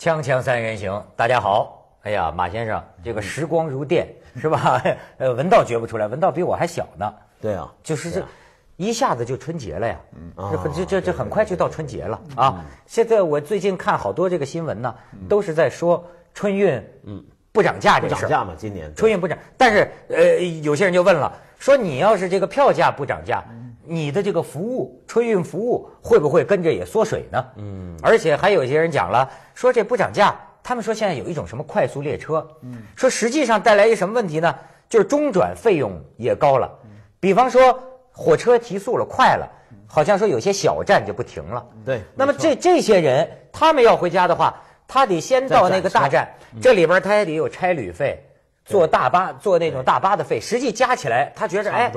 锵锵三人行，大家好。哎呀，马先生，这个时光如电 是吧？呃，文道觉不出来，文道比我还小呢。对啊，就是这，一下子就春节了呀。嗯这这这很快就到春节了啊！现在我最近看好多这个新闻呢，都是在说春运，嗯，不涨价这事。涨价吗？今年春运不涨，但是呃，有些人就问了，说你要是这个票价不涨价。你的这个服务春运服务会不会跟着也缩水呢？嗯，而且还有一些人讲了，说这不涨价，他们说现在有一种什么快速列车，嗯，说实际上带来一什么问题呢？就是中转费用也高了，比方说火车提速了快了，好像说有些小站就不停了。对，那么这这些人他们要回家的话，他得先到那个大站，这里边他也得有差旅费，坐大巴坐那种大巴的费，实际加起来他觉着哎。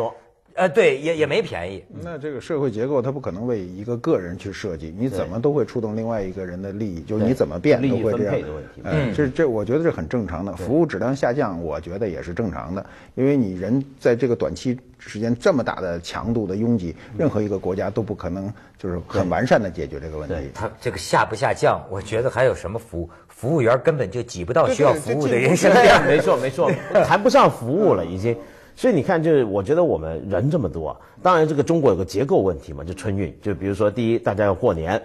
呃，对，也也没便宜。那这个社会结构，它不可能为一个个人去设计，你怎么都会触动另外一个人的利益，就是你怎么变都会这样的问题。嗯，这这，我觉得这很正常的。服务质量下降，我觉得也是正常的，因为你人在这个短期时间这么大的强度的拥挤，任何一个国家都不可能就是很完善的解决这个问题。它这个下不下降，我觉得还有什么服务？服务员根本就挤不到需要服务的人。身上。没错没错，谈不上服务了，已经。所以你看，就是我觉得我们人这么多，当然这个中国有个结构问题嘛，就春运。就比如说，第一，大家要过年，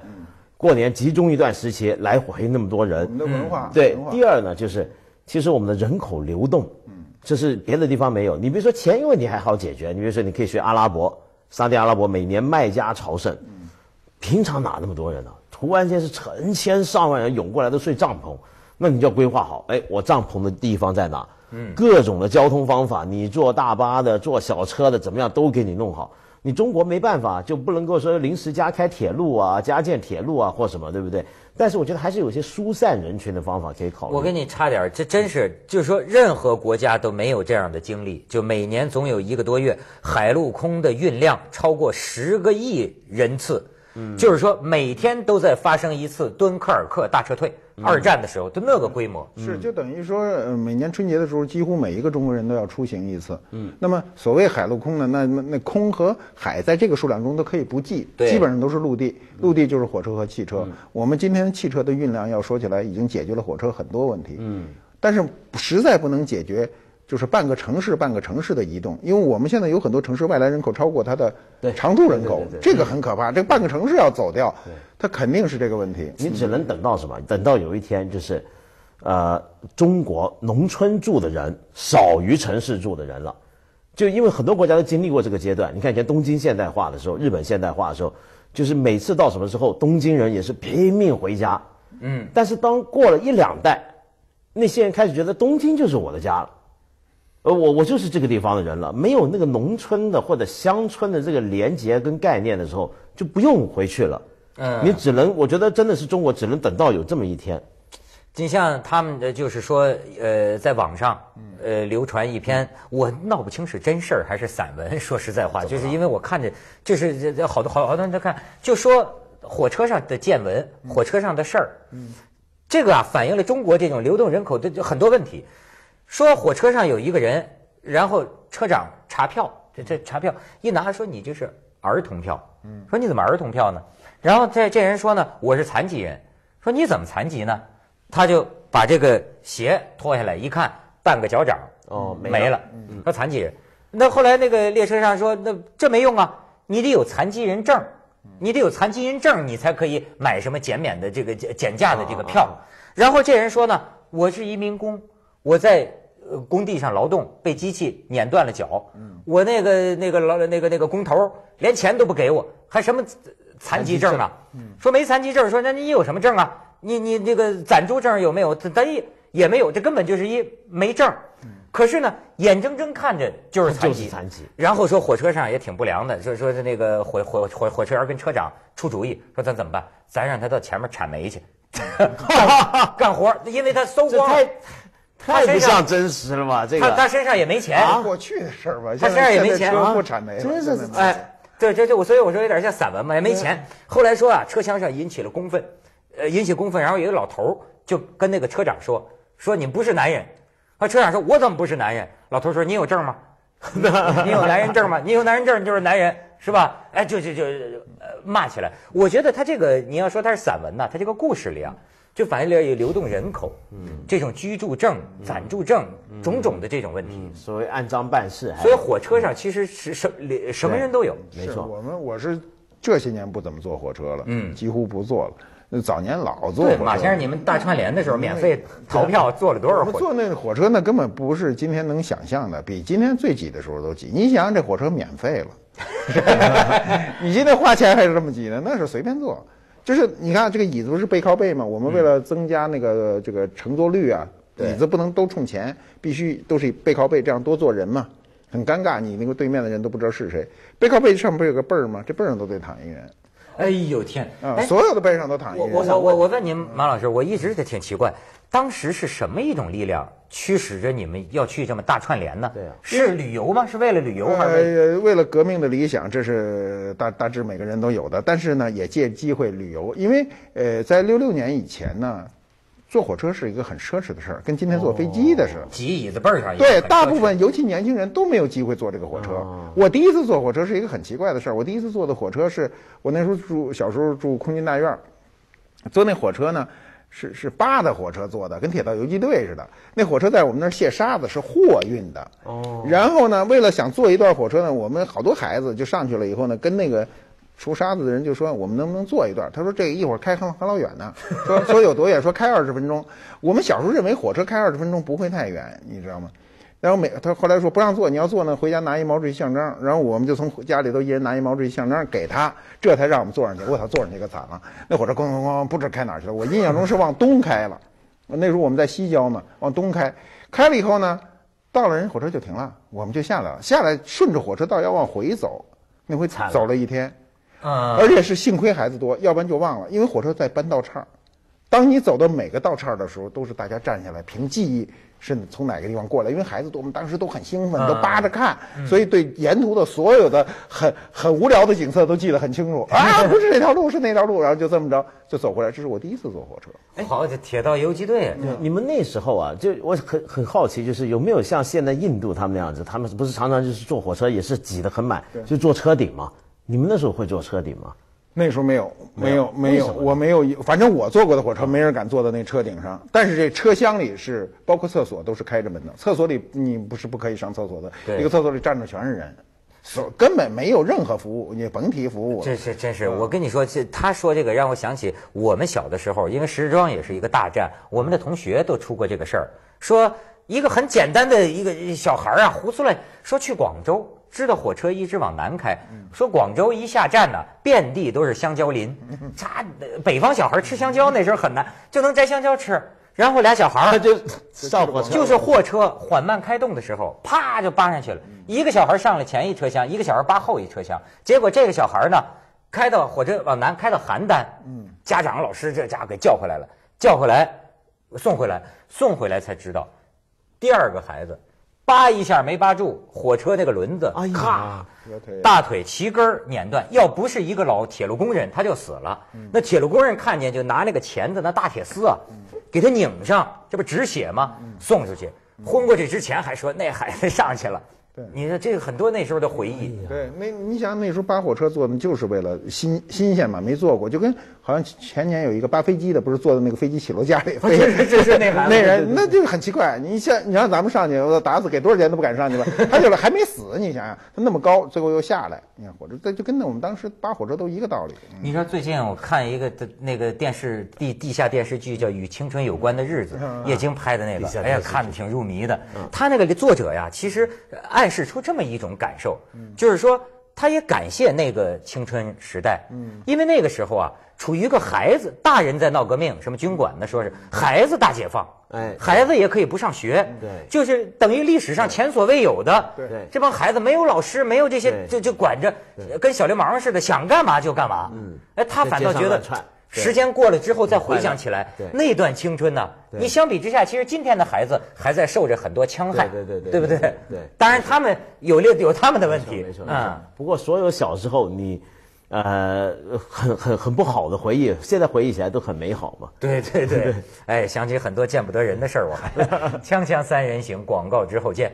过年集中一段时期来，回那么多人。你的文化，对。第二呢，就是其实我们的人口流动，这是别的地方没有。你比如说钱问题还好解决，你比如说你可以去阿拉伯、沙特阿拉伯，每年卖家朝圣，平常哪那么多人呢？突然间是成千上万人涌过来，都睡帐篷，那你就要规划好，哎，我帐篷的地方在哪？嗯，各种的交通方法，你坐大巴的，坐小车的，怎么样都给你弄好。你中国没办法，就不能够说临时加开铁路啊，加建铁路啊，或什么，对不对？但是我觉得还是有些疏散人群的方法可以考虑。我跟你差点，这真是就是说，任何国家都没有这样的经历，就每年总有一个多月，海陆空的运量超过十个亿人次。就是说，每天都在发生一次敦刻尔克大撤退。二战的时候，就那个规模，是就等于说，每年春节的时候，几乎每一个中国人都要出行一次。嗯，那么所谓海陆空呢，那那那空和海在这个数量中都可以不计，基本上都是陆地。陆地就是火车和汽车。我们今天汽车的运量要说起来，已经解决了火车很多问题。嗯，但是实在不能解决。就是半个城市、半个城市的移动，因为我们现在有很多城市外来人口超过它的常住人口，这个很可怕。这半个城市要走掉，它肯定是这个问题。你只能等到什么？等到有一天，就是，呃，中国农村住的人少于城市住的人了。就因为很多国家都经历过这个阶段。你看以前东京现代化的时候，日本现代化的时候，就是每次到什么时候，东京人也是拼命回家。嗯。但是当过了一两代，那些人开始觉得东京就是我的家了。呃，我我就是这个地方的人了，没有那个农村的或者乡村的这个连接跟概念的时候，就不用回去了。嗯，你只能，我觉得真的是中国只能等到有这么一天。就像他们的就是说，呃，在网上，呃，流传一篇，我闹不清是真事儿还是散文。说实在话，就是因为我看着，就是这好多好好多人在看，就说火车上的见闻，火车上的事儿。嗯，这个啊，反映了中国这种流动人口的很多问题。说火车上有一个人，然后车长查票，这这查票，一男孩说你这是儿童票，嗯，说你怎么儿童票呢？然后这这人说呢，我是残疾人，说你怎么残疾呢？他就把这个鞋脱下来一看，半个脚掌哦没了，说残疾人。那后来那个列车上说，那这没用啊，你得有残疾人证，你得有残疾人证，你才可以买什么减免的这个减减价的这个票。然后这人说呢，我是移民工，我在。工地上劳动被机器碾断了脚，我那个那个老那个那个工头连钱都不给我，还什么残疾证呢？说没残疾证，说那你有什么证啊？你你那个暂住证有没有？咱一也没有，这根本就是一没证。可是呢，眼睁睁看着就是残疾残疾。然后说火车上也挺不良的，说说是那个火火火火车员跟车长出主意，说咱怎么办？咱让他到前面铲煤去 干活，因为他搜光。太不像真实了嘛，这个他身上也没钱，过去的事儿嘛，他身上也没钱啊，真是哎，对，这就我，所以我说有点像散文嘛，也没钱。后来说啊，车厢上引起了公愤，呃，引起公愤，然后一个老头就跟那个车长说，说你不是男人，啊，车长说我怎么不是男人？老头说你有证吗？你有男人证吗？你有男人证，你就是男人，是吧？哎，就就就骂起来。我觉得他这个，你要说他是散文呐，他这个故事里啊。就反映了有流动人口，嗯，这种居住证、暂住证，种种的这种问题。所谓按章办事。所以火车上其实是什什么人都有，没错。我们我是这些年不怎么坐火车了，嗯，几乎不坐了。那早年老坐对，马先生，你们大串联的时候免费逃票坐了多少回？坐那火车那根本不是今天能想象的，比今天最挤的时候都挤。你想想，这火车免费了，你今天花钱还是这么挤呢？那是随便坐。就是你看这个椅子不是背靠背嘛？我们为了增加那个这个乘坐率啊，椅子不能都冲前，必须都是背靠背，这样多坐人嘛。很尴尬，你那个对面的人都不知道是谁。背靠背上不是有个背儿吗？这背上都得躺一个人。哎呦天！啊，所有的背上都躺一个人。我我我我问您，马老师，我一直挺奇怪。当时是什么一种力量驱使着你们要去这么大串联呢？对啊，是旅游吗？是为了旅游还是为了革命的理想？这是大大致每个人都有的，但是呢，也借机会旅游。因为呃，在六六年以前呢，坐火车是一个很奢侈的事儿，跟今天坐飞机的事儿挤椅子背上。对，大部分尤其年轻人都没有机会坐这个火车。我第一次坐火车是一个很奇怪的事儿，我第一次坐的火车是我那时候住小时候住空军大院儿，坐那火车呢。是是八的火车坐的，跟铁道游击队似的。那火车在我们那儿卸沙子，是货运的。哦。然后呢，为了想坐一段火车呢，我们好多孩子就上去了。以后呢，跟那个出沙子的人就说，我们能不能坐一段？他说这一会儿开很很老远呢，说说有多远？说开二十分钟。我们小时候认为火车开二十分钟不会太远，你知道吗？然后每他后来说不让坐，你要坐呢，回家拿一毛主席像章。然后我们就从家里头一人拿一毛主席像章给他，这才让我们坐上去。我操，坐上去可惨了。那火车咣咣咣不知开哪去了，我印象中是往东开了。那时候我们在西郊呢，往东开。开了以后呢，到了人火车就停了，我们就下来了。下来顺着火车道要往回走，那回惨了，走了一天。而且是幸亏孩子多，要不然就忘了，因为火车在搬道岔。当你走到每个道岔的时候，都是大家站下来凭记忆。是从哪个地方过来？因为孩子，我们当时都很兴奋，都扒着看，所以对沿途的所有的很很无聊的景色都记得很清楚。啊，不是这条路，是那条路，然后就这么着就走过来。这是我第一次坐火车。好，铁道游击队。你们那时候啊，就我很很好奇，就是有没有像现在印度他们那样子，他们不是常常就是坐火车也是挤得很满，就坐车顶吗？你们那时候会坐车顶吗？那时候没有，没有，没有，我没有。反正我坐过的火车，没人敢坐到那车顶上。但是这车厢里是，包括厕所都是开着门的。厕所里你不是不可以上厕所的，一个厕所里站着全是人，是根本没有任何服务，你甭提服务。这是真是，我跟你说，这他说这个让我想起我们小的时候，因为石家庄也是一个大站，我们的同学都出过这个事儿，说一个很简单的一个小孩啊，胡思乱说去广州。知道火车一直往南开，说广州一下站呢，遍地都是香蕉林，查 北方小孩吃香蕉那时候很难就能摘香蕉吃，然后俩小孩 就上火车，就是货车缓慢开动的时候，啪就扒上去了，一个小孩上了前一车厢，一个小孩扒后一车厢，结果这个小孩呢，开到火车往南开到邯郸，家长老师这家伙给叫回来了，叫回来送回来送回来才知道，第二个孩子。扒一下没扒住火车那个轮子，咔，大腿齐根儿碾断。要不是一个老铁路工人，他就死了。那铁路工人看见就拿那个钳子，那大铁丝啊，给他拧上，这不止血吗？送出去，昏过去之前还说那孩子上去了。你说这个很多那时候的回忆，对，那你想那时候扒火车坐的就是为了新新鲜嘛，没坐过，就跟好像前年有一个扒飞机的，不是坐在那个飞机起落架里飞，这 是那 那人那就很奇怪，你像你让咱们上去，打死给多少钱都不敢上去吧？他就是还没死，你想想，他那么高，最后又下来，你看火车，这就跟那我们当时扒火车都一个道理。你说最近我看一个那个电视地地下电视剧叫《与青春有关的日子》，叶青拍的那个，哎呀，看得挺入迷的。他那个作者呀，其实爱。示出这么一种感受，就是说，他也感谢那个青春时代，嗯，因为那个时候啊，处于一个孩子，大人在闹革命，什么军管的，说是孩子大解放，哎，孩子也可以不上学，对，就是等于历史上前所未有的，对对，这帮孩子没有老师，没有这些，就就管着，跟小流氓似的，想干嘛就干嘛，嗯，哎，他反倒觉得。时间过了之后再回想起来，那段青春呢？你相比之下，其实今天的孩子还在受着很多枪害，对不对？对，当然他们有有他们的问题，嗯。不过所有小时候你，呃，很很很不好的回忆，现在回忆起来都很美好嘛。对对对，哎，想起很多见不得人的事儿，我。锵锵三人行，广告之后见。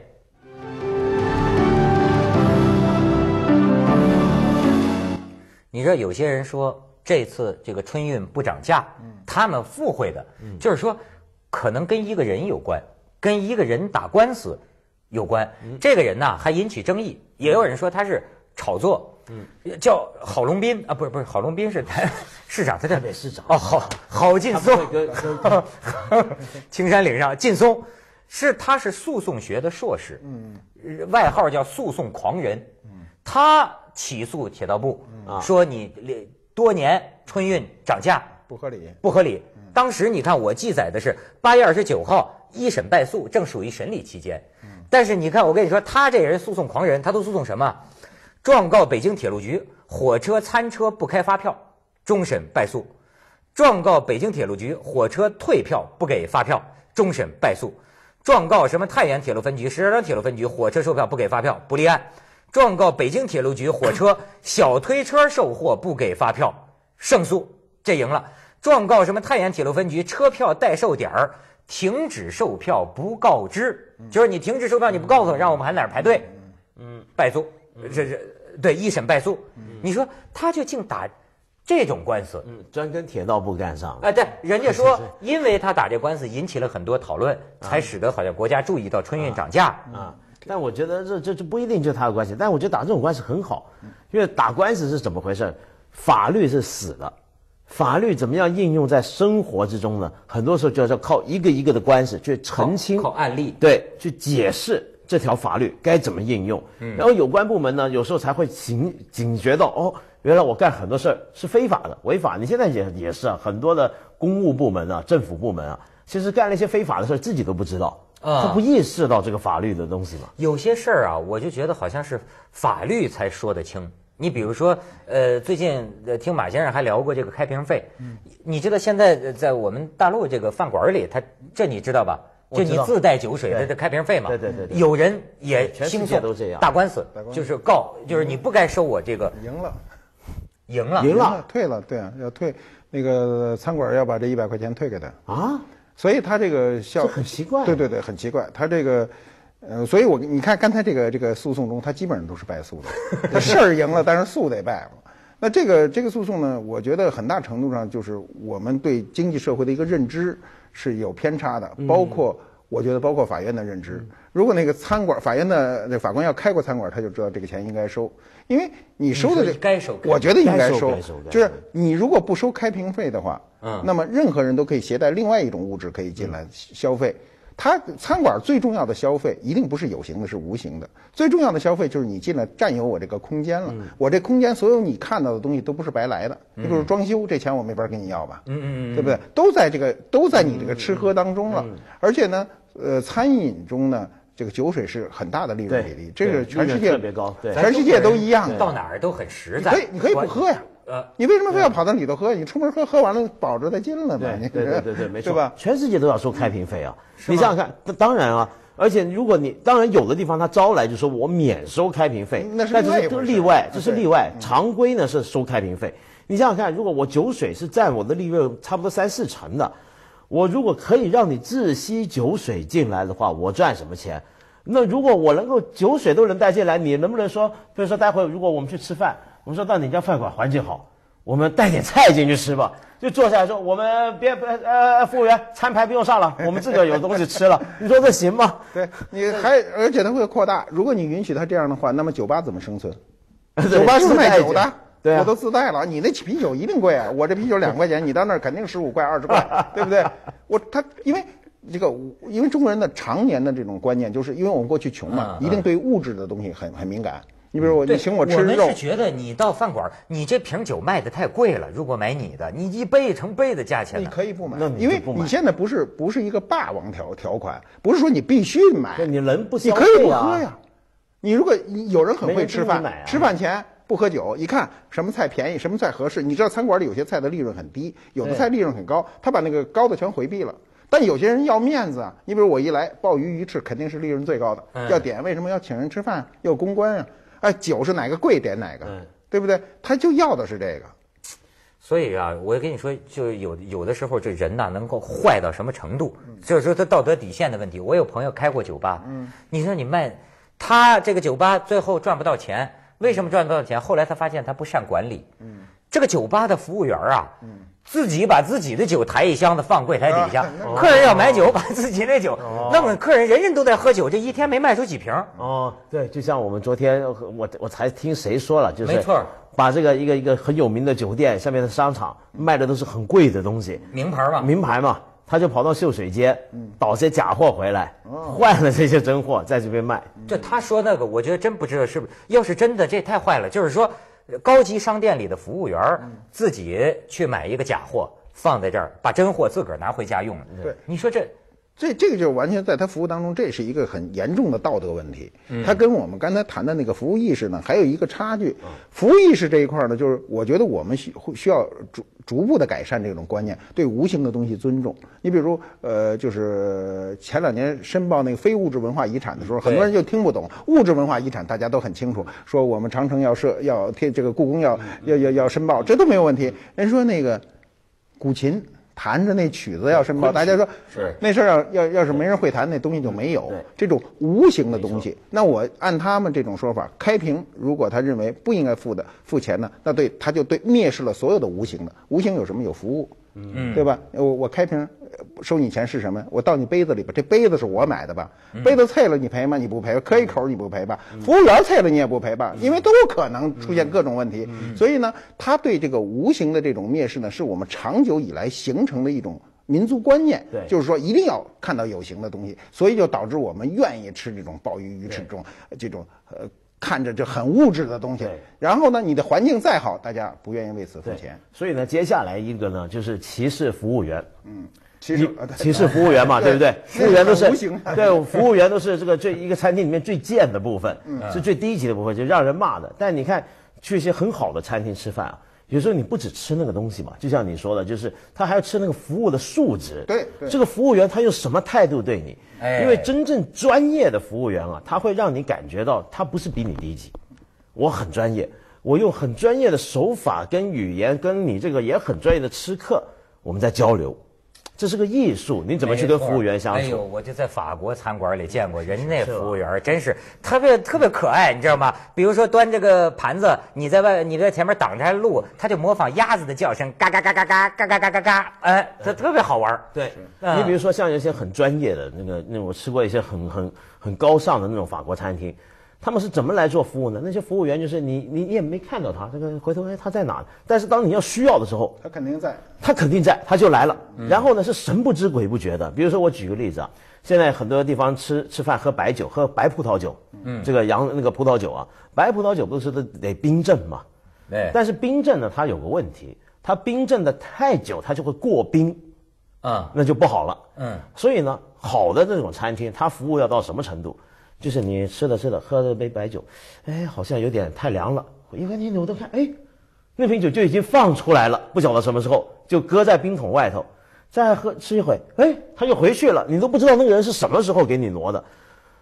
你知道有些人说。这次这个春运不涨价，他们附会的，就是说，可能跟一个人有关，跟一个人打官司有关。这个人呢，还引起争议，也有人说他是炒作。嗯，叫郝龙斌啊，不是不是郝龙斌是 市长，他叫北市长。哦，郝郝劲松，青山岭上劲松，是他是诉讼学的硕士，嗯，外号叫诉讼狂人，嗯，他起诉铁道部，说你连。多年春运涨价不合理，不合理。当时你看，我记载的是八月二十九号一审败诉，正属于审理期间。但是你看，我跟你说，他这人诉讼狂人，他都诉讼什么？状告北京铁路局火车餐车不开发票，终审败诉；状告北京铁路局火车退票不给发票，终审败诉；状告什么太原铁路分局、石家庄铁路分局火车售票不给发票，不立案。状告北京铁路局火车 小推车售货不给发票胜诉，这赢了。状告什么太原铁路分局车票代售点儿停止售票不告知，就是你停止售票你不告诉，让我们还在儿排队，嗯，败诉，这这对一审败诉。你说他就净打这种官司，嗯，专跟铁道部干上。哎，对，人家说因为他打这官司引起了很多讨论，才使得好像国家注意到春运涨价啊。但我觉得这这这不一定就他的关系，但我觉得打这种官司很好，因为打官司是怎么回事？法律是死的，法律怎么样应用在生活之中呢？很多时候就要靠一个一个的官司去澄清，靠案例，对，去解释这条法律该怎么应用。然后有关部门呢，有时候才会警警觉到，哦，原来我干很多事儿是非法的，违法。你现在也也是啊，很多的公务部门啊，政府部门啊，其实干了一些非法的事儿，自己都不知道。他不意识到这个法律的东西吗？有些事儿啊，我就觉得好像是法律才说得清。你比如说，呃，最近听马先生还聊过这个开瓶费。嗯。你知道现在在我们大陆这个饭馆里，他这你知道吧？就你自带酒水，的这开瓶费嘛？对对对对。有人也兴起都这样打官司，就是告，就是你不该收我这个。赢了。赢了。赢了，退了，对，啊，要退。那个餐馆要把这一百块钱退给他。啊。所以他这个效，很奇怪，对对对，很奇怪。他这个，呃，所以我你看刚才这个这个诉讼中，他基本上都是败诉的。他事儿赢了，但是诉得败了。那这个这个诉讼呢，我觉得很大程度上就是我们对经济社会的一个认知是有偏差的，包括我觉得包括法院的认知。如果那个餐馆法院的那法官要开过餐馆，他就知道这个钱应该收，因为你收的这该收，我觉得应该收，就是你如果不收开瓶费的话。嗯，那么任何人都可以携带另外一种物质可以进来消费。他餐馆最重要的消费一定不是有形的，是无形的。最重要的消费就是你进来占有我这个空间了。我这空间所有你看到的东西都不是白来的，就是装修这钱我没法跟你要吧？嗯嗯对不对？都在这个都在你这个吃喝当中了。而且呢，呃，餐饮中呢，这个酒水是很大的利润比例，这个全世界特别高，全世界都一样，到哪儿都很实在。可以，你可以不喝呀。呃，你为什么非要跑到里头喝？你出门喝，喝完了保着再进来呗。对对对对没错，全世界都要收开瓶费啊！你想想看，当然啊。而且如果你当然有的地方他招来就说我免收开瓶费，那是例外，这是例外。常规呢是收开瓶费。你想想看，如果我酒水是占我的利润差不多三四成的，我如果可以让你自吸酒水进来的话，我赚什么钱？那如果我能够酒水都能带进来，你能不能说？比如说待会如果我们去吃饭。我们说到哪家饭馆环境好，我们带点菜进去吃吧。就坐下来说，我们别别呃，服务员，餐牌不用上了，我们自个儿有东西吃了。你说这行吗？对，你还而且他会扩大。如果你允许他这样的话，那么酒吧怎么生存？酒吧是卖酒的，对啊，我都自带了。你那啤酒一定贵啊，我这啤酒两块钱，你到那儿肯定十五块二十块，对不对？我他因为这个，因为中国人的常年的这种观念，就是因为我们过去穷嘛，一定对物质的东西很很敏感。你比如我，你请我吃肉。我们是觉得你到饭馆，你这瓶酒卖的太贵了。如果买你的，你一杯成杯的价钱。你可以不买，那你因为你现在不是不是一个霸王条条款，不是说你必须买。你人不？你可以不喝呀。你如果有人很会吃饭，吃饭前不喝酒，一看什么菜便宜，什么菜合适。你知道餐馆里有些菜的利润很低，有的菜利润很高，他把那个高的全回避了。但有些人要面子啊。你比如我一来，鲍鱼、鱼翅肯定是利润最高的，要点为什么要请人吃饭？要公关啊。哎，酒是哪个贵点哪个，对不对？他就要的是这个。所以啊，我跟你说，就有有的时候这人呐，能够坏到什么程度？就是说他道德底线的问题。我有朋友开过酒吧，嗯，你说你卖他这个酒吧，最后赚不到钱，为什么赚不到钱？后来他发现他不善管理，嗯，这个酒吧的服务员啊，嗯。自己把自己的酒抬一箱子放柜台底下，客人要买酒，把自己的酒弄客人，人人都在喝酒，这一天没卖出几瓶。哦，对，就像我们昨天我我才听谁说了，就是没错，把这个一个一个很有名的酒店下面的商场卖的都是很贵的东西，名牌吧，名牌嘛，他就跑到秀水街倒些假货回来，换了这些真货在这边卖。就他说那个，我觉得真不知道是不是，要是真的，这太坏了。就是说。高级商店里的服务员自己去买一个假货放在这儿，把真货自个儿拿回家用了。对，你说这。这这个就完全在他服务当中，这是一个很严重的道德问题。他跟我们刚才谈的那个服务意识呢，还有一个差距。服务意识这一块呢，就是我觉得我们需需要逐逐步的改善这种观念，对无形的东西尊重。你比如，呃，就是前两年申报那个非物质文化遗产的时候，很多人就听不懂。物质文化遗产大家都很清楚，说我们长城要设要贴这个故宫要要要要申报，这都没有问题。人说那个古琴。弹着那曲子要申报，大家说，是那事儿要要要是没人会弹，那东西就没有这种无形的东西。那我按他们这种说法，开平如果他认为不应该付的付钱呢，那对他就对蔑视了所有的无形的无形有什么有服务。嗯，对吧？我我开瓶，收你钱是什么？我倒你杯子里边，这杯子是我买的吧？杯子碎了你赔吗？你不赔，磕一口你不赔吧？服务员碎了你也不赔吧？因为都可能出现各种问题，所以呢，他对这个无形的这种蔑视呢，是我们长久以来形成的一种民族观念。对，就是说一定要看到有形的东西，所以就导致我们愿意吃这种鲍鱼、鱼翅这种这种呃。看着就很物质的东西，然后呢，你的环境再好，大家不愿意为此付钱。所以呢，接下来一个呢，就是歧视服务员。嗯，歧视歧视服务员嘛，对不对？服务员都是对，服务员都是这个最一个餐厅里面最贱的部分，是最低级的部分，就让人骂的。但你看，去一些很好的餐厅吃饭啊。有时候你不只吃那个东西嘛，就像你说的，就是他还要吃那个服务的素质。对，这个服务员他用什么态度对你？因为真正专业的服务员啊，他会让你感觉到他不是比你低级。我很专业，我用很专业的手法跟语言跟你这个也很专业的吃客我们在交流。这是个艺术，你怎么去跟服务员相处？哎呦，我就在法国餐馆里见过，人家那服务员真是特别特别可爱，你知道吗？比如说端这个盘子，你在外，你在前面挡着路，他就模仿鸭子的叫声，嘎嘎嘎嘎嘎嘎嘎嘎嘎嘎，哎，他特别好玩。对，你比如说像一些很专业的那个那种，吃过一些很很很高尚的那种法国餐厅。他们是怎么来做服务呢？那些服务员就是你，你你也没看到他，这个回头哎他在哪？但是当你要需要的时候，他肯定在，他肯定在，他就来了。然后呢是神不知鬼不觉的。比如说我举个例子啊，现在很多地方吃吃饭喝白酒，喝白葡萄酒，嗯，这个洋那个葡萄酒啊，白葡萄酒不是得得冰镇嘛？对。但是冰镇呢，它有个问题，它冰镇的太久，它就会过冰，啊，那就不好了。嗯。所以呢，好的这种餐厅，它服务要到什么程度？就是你吃了吃了，喝了杯白酒，哎，好像有点太凉了。我一看你扭头看，哎，那瓶酒就已经放出来了。不晓得什么时候就搁在冰桶外头，再喝吃一会，哎，他就回去了。你都不知道那个人是什么时候给你挪的，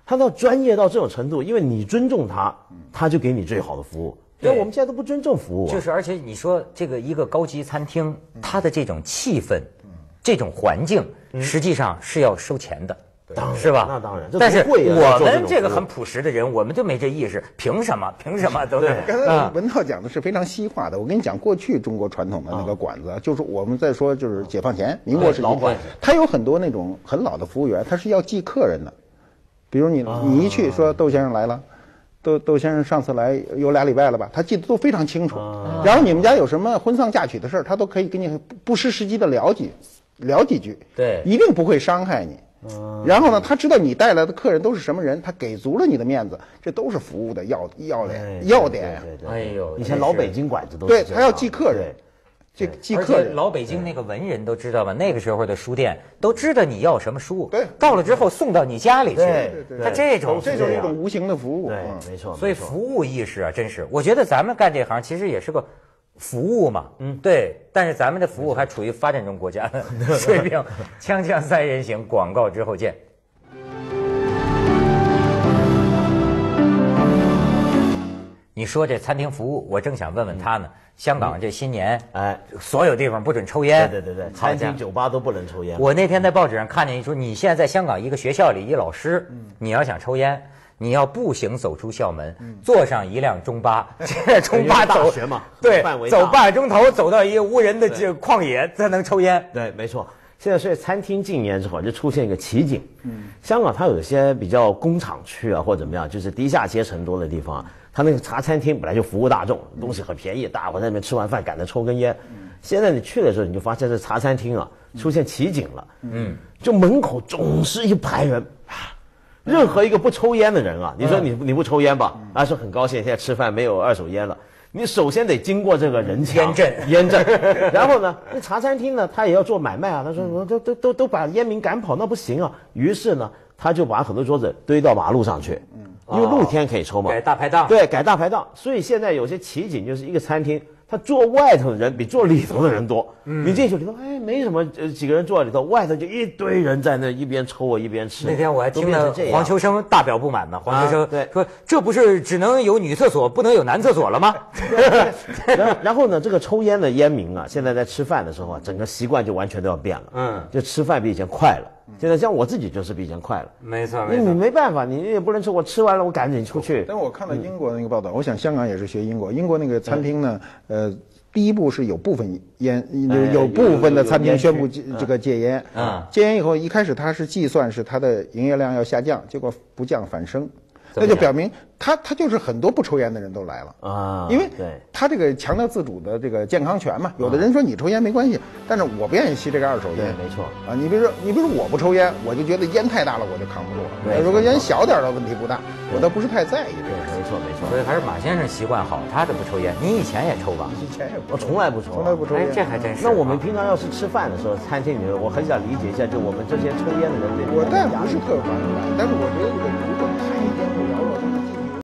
他到专业到这种程度，因为你尊重他，他就给你最好的服务。对，我们现在都不尊重服务。就是，而且你说这个一个高级餐厅，它的这种气氛，这种环境，实际上是要收钱的。是吧？那当然。但是我们这个很朴实的人，我们就没这意识。凭什么？凭什么？对。刚才文涛讲的是非常西化的。我跟你讲，过去中国传统的那个馆子，就是我们在说，就是解放前民国时期，他有很多那种很老的服务员，他是要记客人的。比如你你一去说窦先生来了，窦窦先生上次来有俩礼拜了吧？他记得都非常清楚。然后你们家有什么婚丧嫁娶的事儿，他都可以跟你不失时机的聊几聊几句。对。一定不会伤害你。然后呢？他知道你带来的客人都是什么人，他给足了你的面子，这都是服务的要要点要点对。哎呦，以前老北京馆子都对他要记客人，这记客人。老北京那个文人都知道吧？那个时候的书店都知道你要什么书，对，到了之后送到你家里去。对对对，他这种这就是一种无形的服务，对，没错。所以服务意识啊，真是，我觉得咱们干这行其实也是个。服务嘛，嗯，对，但是咱们的服务还处于发展中国家 水平。锵锵三人行，广告之后见。你说这餐厅服务，我正想问问他呢。香港这新年，哎，所有地方不准抽烟，对对对对，餐厅酒吧都不能抽烟。我那天在报纸上看见，一说你现在在香港一个学校里，一老师，你要想抽烟。你要步行走出校门，坐上一辆中巴，中巴大学嘛，对，走半钟头，走到一个无人的这旷野，才能抽烟。对，没错。现在所以餐厅禁烟之后，就出现一个奇景。嗯，香港它有些比较工厂区啊，或者怎么样，就是地下阶层多的地方，它那个茶餐厅本来就服务大众，东西很便宜，大伙在那边吃完饭，赶着抽根烟。现在你去的时候，你就发现这茶餐厅啊，出现奇景了。嗯，就门口总是一排人。啊任何一个不抽烟的人啊，你说你你不抽烟吧，啊，说很高兴现在吃饭没有二手烟了。你首先得经过这个人证、烟证，然后呢，那茶餐厅呢，他也要做买卖啊，他说都都都都把烟民赶跑那不行啊，于是呢，他就把很多桌子堆到马路上去，嗯，因为露天可以抽嘛，改大排档，对，改大排档，所以现在有些奇景就是一个餐厅。他坐外头的人比坐里头的人多，你进去里头，哎，没什么，几个人坐在里头，外头就一堆人在那一边抽我一边吃。那天我还听那黄秋生大表不满呢，黄秋生对说，这不是只能有女厕所，不能有男厕所了吗？然后呢，这个抽烟的烟民啊，现在在吃饭的时候啊，整个习惯就完全都要变了，嗯，就吃饭比以前快了。现在像我自己就是比以前快了，没错，你没办法，你也不能说我吃完了我赶紧出去。但我看了英国那个报道，我想香港也是学英国。英国那个餐厅呢，呃，第一步是有部分烟，有部分的餐厅宣布这个戒烟。啊。戒烟以后，一开始他是计算是它的营业量要下降，结果不降反升。那就表明他他就是很多不抽烟的人都来了啊，因为他这个强调自主的这个健康权嘛。有的人说你抽烟没关系，但是我不愿意吸这个二手烟。对，没错啊。你比如说，你比如说我不抽烟，我就觉得烟太大了，我就扛不住了。对，如果烟小点的，问题不大，我倒不是太在意。对，没错没错。所以还是马先生习惯好，他这不抽烟。您以前也抽吧？以前也我从来不抽，从来不抽。哎，这还真是。那我们平常要是吃饭的时候，餐厅里，我很想理解一下，就我们这些抽烟的人对。我倒不是特别反感，但是我觉得这个如果太。我摇了。